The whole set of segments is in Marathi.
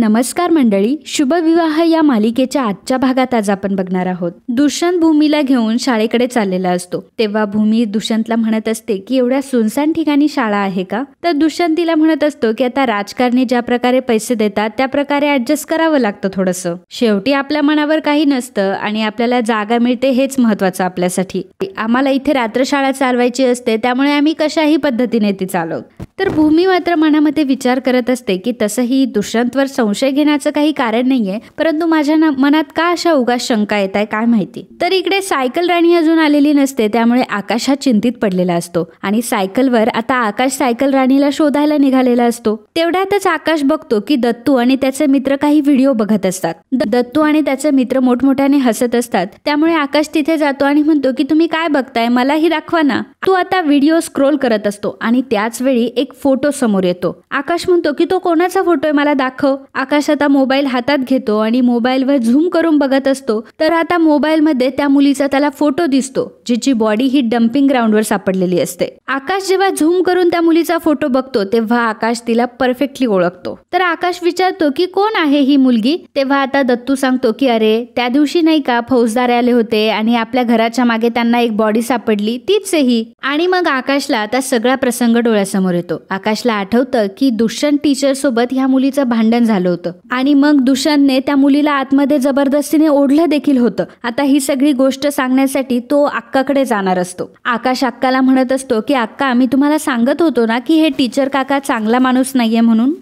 नमस्कार मंडळी शुभविवाह या मालिकेच्या आजच्या भागात आज आपण बघणार आहोत दुष्यंत भूमीला घेऊन शाळेकडे चाललेला असतो तेव्हा भूमी दुष्यंतला म्हणत असते की एवढ्या सुनसान ठिकाणी शाळा आहे का तर दुष्यंत तिला म्हणत असतो की आता राजकारणी ज्या प्रकारे पैसे देतात त्या प्रकारे ऍडजस्ट करावं लागतं थोडस शेवटी आपल्या मनावर काही नसतं आणि आपल्याला जागा मिळते हेच महत्वाचं आपल्यासाठी आम्हाला इथे रात्र शाळा चालवायची असते त्यामुळे आम्ही कशाही पद्धतीने ती चालवतो तर भूमी मात्र मनामध्ये विचार करत असते की तसंही दुष्यंतवर संशय घेण्याचं काही कारण नाहीये परंतु माझ्या मनात का अशा उगा शंका येत आहे काय माहिती तर इकडे सायकल राणी अजून आलेली नसते त्यामुळे आकाश हा चिंतित पडलेला असतो आणि सायकलवर आता आकाश सायकल राणीला शोधायला निघालेला असतो तेवढ्यातच आकाश बघतो की दत्तू आणि त्याचे मित्र काही व्हिडिओ बघत असतात दत्तू आणि त्याचे मित्र मोठमोठ्याने हसत असतात त्यामुळे आकाश तिथे जातो आणि म्हणतो की तुम्ही काय बघताय मलाही दाखवा ना तू आता व्हिडिओ स्क्रोल करत असतो आणि त्याच वेळी एक एक फोटो समोर येतो आकाश म्हणतो की तो कोणाचा फोटो आहे मला दाखव आकाश आता मोबाईल हातात घेतो आणि मोबाईलवर झूम करून बघत असतो तर आता मोबाईल मध्ये त्या मुलीचा त्याला फोटो दिसतो जिची बॉडी ही डम्पिंग ग्राउंडवर सापडलेली असते आकाश जेव्हा झूम करून त्या मुलीचा फोटो बघतो तेव्हा आकाश तिला परफेक्टली ओळखतो तर आकाश विचारतो की कोण आहे ही मुलगी तेव्हा आता दत्तू सांगतो की अरे त्या दिवशी नाही का फौजदार आले होते आणि आपल्या घराच्या मागे त्यांना एक बॉडी सापडली तीच ही आणि मग आकाशला आता सगळा प्रसंग डोळ्यासमोर येतो आकाशला आठवतं की दुष्यंत टीचर सोबत ह्या मुलीचं भांडण झालं होतं आणि मग दुष्यंतने त्या मुलीला आतमध्ये जबरदस्तीने ओढलं देखील होतं आता ही सगळी गोष्ट सांगण्यासाठी तो अक्काकडे जाणार असतो आकाश अक्काला म्हणत असतो की अक्का आम्ही तुम्हाला सांगत होतो ना की हे टीचर काका चांगला माणूस नाहीये म्हणून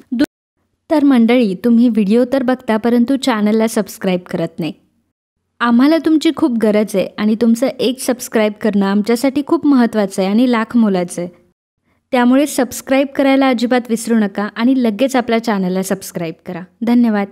तर मंडळी तुम्ही व्हिडिओ तर बघता परंतु चॅनलला सबस्क्राईब करत नाही आम्हाला तुमची खूप गरज आहे आणि तुमचं एक सबस्क्राईब करणं आमच्यासाठी खूप महत्त्वाचं आहे आणि लाख मोलाचं आहे त्यामुळे सबस्क्राईब करायला अजिबात विसरू नका आणि लगेच आपल्या चॅनलला सबस्क्राईब करा धन्यवाद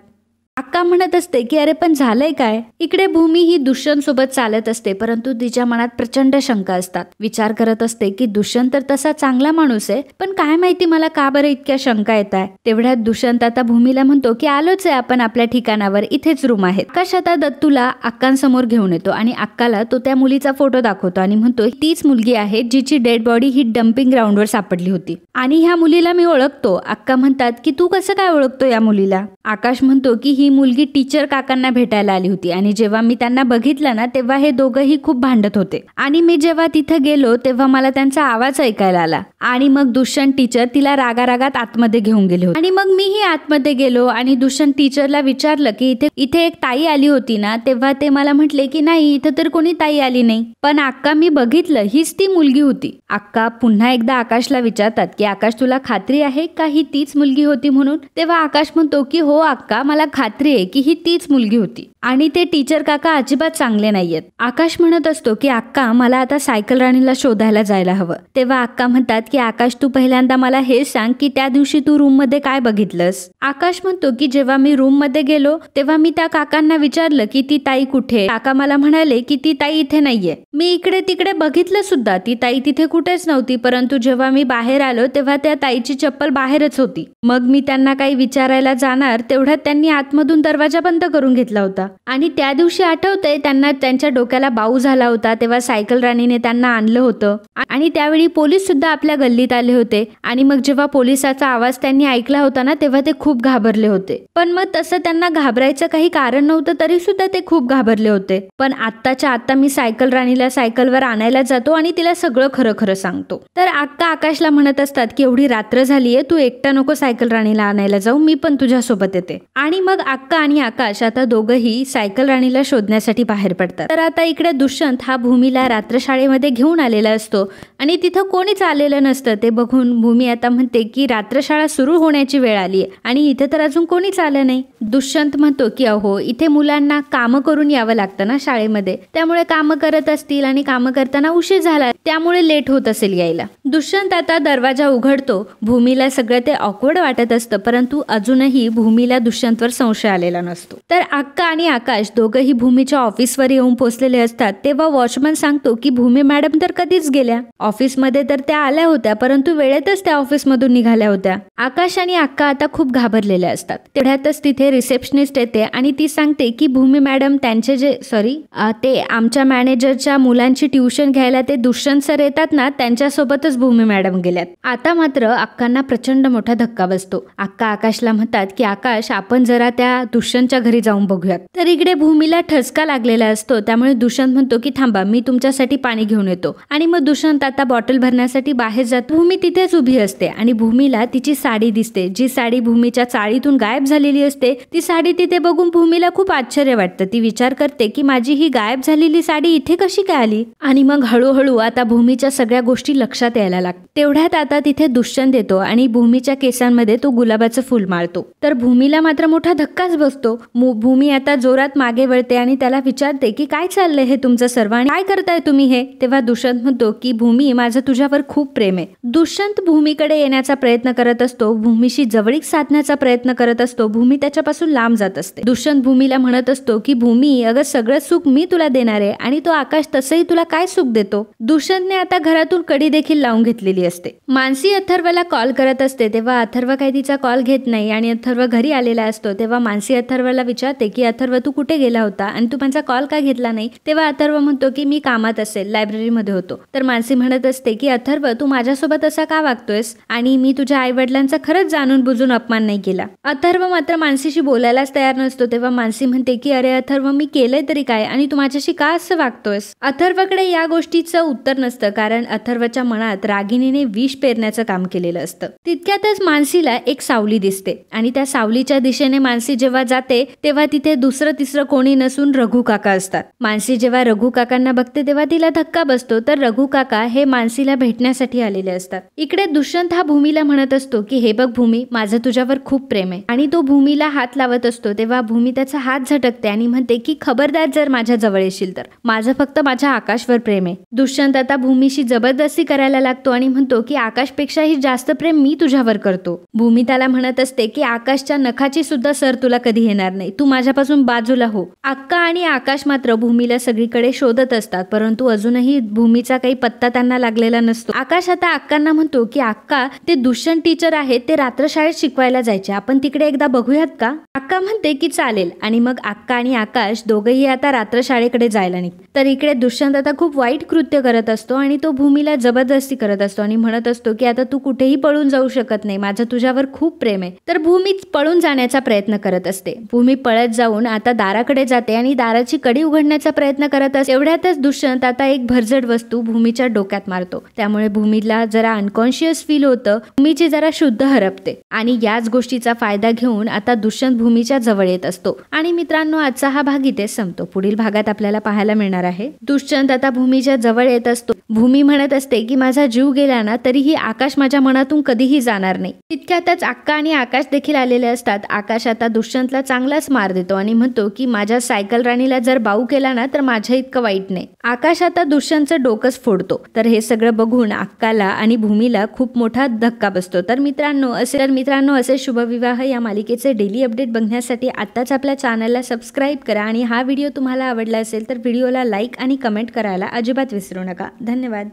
अक्का म्हणत असते की अरे पण झालंय काय इकडे भूमी ही दुष्यंत सोबत चालत असते परंतु तिच्या मनात प्रचंड शंका असतात विचार करत असते की दुष्यंत तर तसा चांगला माणूस आहे पण काय माहिती मला का बरं इतक्या शंका येत आहे तेवढ्यात दुष्यंत आता भूमीला म्हणतो की आलोच आहे आपण आपल्या ठिकाणावर इथेच रूम आहे आकाश आता दत्तूला अक्कांसमोर घेऊन येतो आणि अक्काला तो त्या मुलीचा फोटो दाखवतो आणि म्हणतो तीच मुलगी आहे जिची डेड बॉडी ही डम्पिंग ग्राउंडवर सापडली होती आणि ह्या मुलीला मी ओळखतो अक्का म्हणतात की तू कसं काय ओळखतो या मुलीला आकाश म्हणतो की ही मुलगी टीचर काकांना भेटायला आली होती आणि जेव्हा मी त्यांना बघितलं ना तेव्हा हे दोघंही खूप भांडत होते आणि मी जेव्हा तिथं गेलो तेव्हा मला त्यांचा आवाज ऐकायला आला आणि मग दुष्यंत टीचर तिला रागारागात आतमध्ये घेऊन गेले होते आणि मग मीही आतमध्ये गेलो आणि दुष्यंत टीचरला विचारलं की इथे इथे एक ताई आली होती ना तेव्हा ते मला म्हटले की नाही इथं तर कोणी ताई आली नाही पण अक्का मी बघितलं हीच ती मुलगी होती अक्का पुन्हा एकदा आकाशला विचारतात की आकाश तुला खात्री आहे का ही तीच मुलगी होती म्हणून तेव्हा आकाश म्हणतो की हो अक्का मला खात्री खात्री आहे की ही तीच मुलगी होती आणि ते टीचर काका अजिबात चांगले नाहीयेत आकाश म्हणत असतो की अक्का मला आता सायकल राणीला शोधायला जायला हवं तेव्हा अक्का म्हणतात की आकाश तू पहिल्यांदा मला हे सांग की त्या दिवशी तू रूम मध्ये काय बघितलंस आकाश म्हणतो की जेव्हा मी रूम मध्ये गेलो तेव्हा मी त्या काकांना विचारलं की ती ताई कुठे काका मला म्हणाले की ती ताई इथे नाहीये मी इकडे तिकडे बघितलं सुद्धा ती ताई तिथे कुठेच नव्हती परंतु जेव्हा मी बाहेर आलो तेव्हा त्या ताईची चप्पल बाहेरच होती मग मी त्यांना काही विचारायला जाणार तेवढ्यात त्यांनी आत्म मधून दरवाजा बंद करून घेतला होता आणि त्या दिवशी आठवते त्यांना त्यांच्या डोक्याला बाऊ झाला होता तेव्हा सायकल राणीने त्यांना आणलं होतं आणि त्यावेळी पोलीस सुद्धा आपल्या गल्लीत आले होते आणि मग जेव्हा पोलिसाचा आवाज त्यांनी ऐकला होता ना तेव्हा ते खूप घाबरले होते पण मग तसं त्यांना घाबरायचं काही कारण नव्हतं तरी सुद्धा ते खूप घाबरले होते पण आत्ताच्या आत्ता मी सायकल राणीला सायकलवर आणायला जातो आणि तिला सगळं खरं खरं सांगतो तर आत्ता आकाशला म्हणत असतात की एवढी रात्र झालीये तू एकटा नको सायकल राणीला आणायला जाऊ मी पण तुझ्या सोबत येते आणि मग अक्का आणि आकाश आता दोघंही सायकल राणीला शोधण्यासाठी बाहेर पडतात तर आता इकडे दुष्यंत हा भूमीला रात्र शाळेमध्ये घेऊन आलेला असतो आणि तिथं कोणीच आलेलं नसतं ते बघून भूमी आता म्हणते की रात्रशाळा शाळा सुरू होण्याची वेळ आली आहे आणि इथे तर अजून कोणीच आलं नाही दुष्यंत म्हणतो की अहो इथे मुलांना काम करून यावं लागतं ना शाळेमध्ये त्यामुळे काम करत असतील आणि काम करताना उशीर झाला त्यामुळे लेट होत असेल यायला दुष्यंत आता दरवाजा उघडतो भूमीला सगळं ते ऑकवर्ड वाटत असतं परंतु अजूनही भूमीला दुष्यंतवर संशय संशय आलेला नसतो तर अक्का आणि आकाश दोघंही भूमीच्या ऑफिसवर येऊन पोचलेले असतात तेव्हा वॉचमन सांगतो की भूमी मॅडम तर कधीच गेल्या ऑफिसमध्ये तर त्या आल्या होत्या परंतु वेळेतच त्या ऑफिसमधून निघाल्या होत्या आकाश आणि अक्का आता खूप घाबरलेल्या असतात तेवढ्यातच तिथे रिसेप्शनिस्ट येते आणि ती सांगते की भूमी मॅडम त्यांचे जे सॉरी ते आमच्या मॅनेजरच्या मुलांची ट्युशन घ्यायला ते दुष्यंत सर येतात ना त्यांच्यासोबतच भूमी मॅडम गेल्यात आता मात्र अक्कांना प्रचंड मोठा धक्का बसतो अक्का आकाशला म्हणतात की आकाश आपण जरा त्या आपल्या दुष्यंतच्या घरी जाऊन बघूयात तर इकडे भूमीला ठसका लागलेला असतो त्यामुळे दुष्यंत म्हणतो की थांबा मी तुमच्यासाठी पाणी घेऊन येतो आणि मग दुष्यंत आता बॉटल भरण्यासाठी बाहेर जातो भूमी तिथेच उभी असते आणि भूमीला तिची साडी दिसते जी साडी भूमीच्या चाळीतून गायब झालेली असते ती साडी तिथे बघून भूमीला खूप आश्चर्य वाटतं ती विचार करते की माझी ही गायब झालेली साडी इथे कशी काय आली आणि मग हळूहळू आता भूमीच्या सगळ्या गोष्टी लक्षात यायला लागतात तेवढ्यात आता तिथे दुष्यंत येतो आणि भूमीच्या केसांमध्ये तो गुलाबाचं फुल मारतो तर भूमीला मात्र मोठा धक्का धक्काच बसतो भूमी आता जोरात मागे वळते आणि त्याला विचारते की काय चाललंय हे तुमचं सर्व काय करताय तुम्ही हे तेव्हा दुष्यंत म्हणतो की भूमी माझं तुझ्यावर खूप प्रेम आहे दुष्यंत भूमीकडे येण्याचा प्रयत्न करत असतो भूमीशी जवळीक साधण्याचा प्रयत्न करत असतो भूमी त्याच्यापासून लांब जात असते दुष्यंत भूमीला म्हणत असतो की भूमी अगं सगळं सुख मी तुला देणार आहे आणि तो आकाश तसंही तुला काय सुख देतो दुष्यंतने आता घरातून कडी देखील लावून घेतलेली असते मानसी अथर्वला कॉल करत असते तेव्हा अथर्व काही तिचा कॉल घेत नाही आणि अथर्व घरी आलेला असतो तेव्हा मानसी अथर्वला विचारते की अथर्व तू कुठे गेला होता आणि तू माझा कॉल का घेतला नाही तेव्हा अथर्व म्हणतो की मी कामात असेल लायब्ररीमध्ये होतो तर मानसी म्हणत असते की अथर्व तू माझ्यासोबत असा का वागतोयस आणि मी तुझ्या आई वडिलांचा खरंच जाणून बुजून अपमान नाही केला अथर्व मात्र मानसीशी बोलायलाच तयार नसतो तेव्हा मानसी म्हणते की अरे अथर्व मी केलंय तरी काय आणि तू माझ्याशी का असं वागतोयस अथर्वकडे या गोष्टीचं उत्तर नसतं कारण अथर्वच्या मनात रागिणीने विष पेरण्याचं काम केलेलं असतं तितक्यातच मानसीला एक सावली दिसते आणि त्या सावलीच्या दिशेने मानसी जेव्हा जाते तेव्हा तिथे दुसरं तिसरं कोणी नसून रघु काका असतात मानसी जेव्हा रघु काकांना बघते तेव्हा तिला धक्का बसतो तर रघु काका हे मानसीला भेटण्यासाठी आलेले असतात इकडे दुष्यंत हा भूमीला म्हणत असतो की हे बघ भूमी माझं तुझ्यावर खूप प्रेम आहे आणि तो भूमीला हात लावत असतो तेव्हा भूमी त्याचा हात झटकते आणि म्हणते की खबरदार जर माझ्या जवळ येशील तर माझं फक्त माझ्या आकाशवर प्रेम आहे दुष्यंत आता भूमीशी जबरदस्ती करायला लागतो आणि म्हणतो की आकाशपेक्षाही जास्त प्रेम मी तुझ्यावर करतो भूमी त्याला म्हणत असते की आकाशच्या नखाची सुद्धा सर तुला कधी येणार नाही तू माझ्यापासून बाजूला हो अक्का आणि आकाश मात्र भूमीला सगळीकडे शोधत असतात परंतु अजूनही भूमीचा काही पत्ता त्यांना लागलेला नसतो आकाश आता अक्कांना म्हणतो की अक्का ते दुष्यंत टीचर आहेत ते रात्र शाळेत शिकवायला जायचे आपण तिकडे एकदा बघूयात का अक्का म्हणते की चालेल आणि मग अक्का आणि आकाश दोघेही आता रात्र शाळेकडे जायला निघत तर इकडे दुष्यंत आता खूप वाईट कृत्य करत असतो आणि तो भूमीला जबरदस्ती करत असतो आणि म्हणत असतो की आता तू कुठेही पळून जाऊ शकत नाही माझं तुझ्यावर खूप प्रेम आहे तर भूमी पळून जाण्याचा प्रयत्न करत करत असते भूमी पळत जाऊन आता दाराकडे जाते आणि दाराची कडी उघडण्याचा प्रयत्न करत असते एवढ्यातच दुष्यंत आता एक भरजड वस्तू भूमीच्या डोक्यात मारतो त्यामुळे भूमीला जरा अनकॉन्शियस फील होतं भूमीची जरा शुद्ध हरपते आणि याच गोष्टीचा फायदा घेऊन आता दुष्यंत भूमीच्या जवळ येत असतो आणि मित्रांनो आजचा हा भाग इथे संपतो पुढील भागात आपल्याला पाहायला मिळणार आहे दुष्यंत आता भूमीच्या जवळ येत असतो भूमी म्हणत असते की माझा जीव गेला ना तरीही आकाश माझ्या मनातून कधीही जाणार नाही तितक्यातच अक्का आणि आकाश देखील आलेले असतात आकाश आता दुष्यंत दुष्यंतला चांगलाच मार देतो आणि म्हणतो की माझ्या सायकल राणीला जर बाऊ केला ना तर माझ्या इतकं वाईट नाही आकाश आता दुष्यंतचं डोकंच फोडतो तर हे सगळं बघून अक्काला आणि भूमीला खूप मोठा धक्का बसतो तर मित्रांनो असे तर मित्रांनो असे शुभविवाह या मालिकेचे डेली अपडेट बघण्यासाठी आत्ताच आपल्या चॅनलला सबस्क्राईब करा आणि हा व्हिडिओ तुम्हाला आवडला असेल तर व्हिडिओला लाईक आणि कमेंट करायला अजिबात विसरू नका धन्यवाद